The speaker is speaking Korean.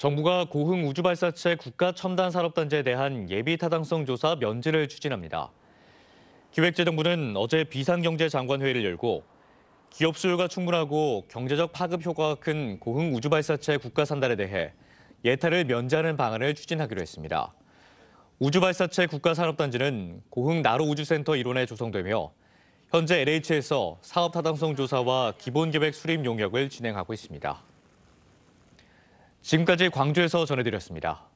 정부가 고흥 우주발사체 국가 첨단 산업단지에 대한 예비 타당성 조사 면제를 추진합니다. 기획재정부는 어제 비상경제장관회의를 열고 기업 수요가 충분하고 경제적 파급 효과가 큰 고흥 우주발사체 국가 산달에 대해 예타를 면제하는 방안을 추진하기로 했습니다. 우주발사체 국가산업단지는 고흥 나로우주센터 일원에 조성되며 현재 LH에서 사업타당성 조사와 기본계획 수립 용역을 진행하고 있습니다. 지금까지 광주에서 전해드렸습니다.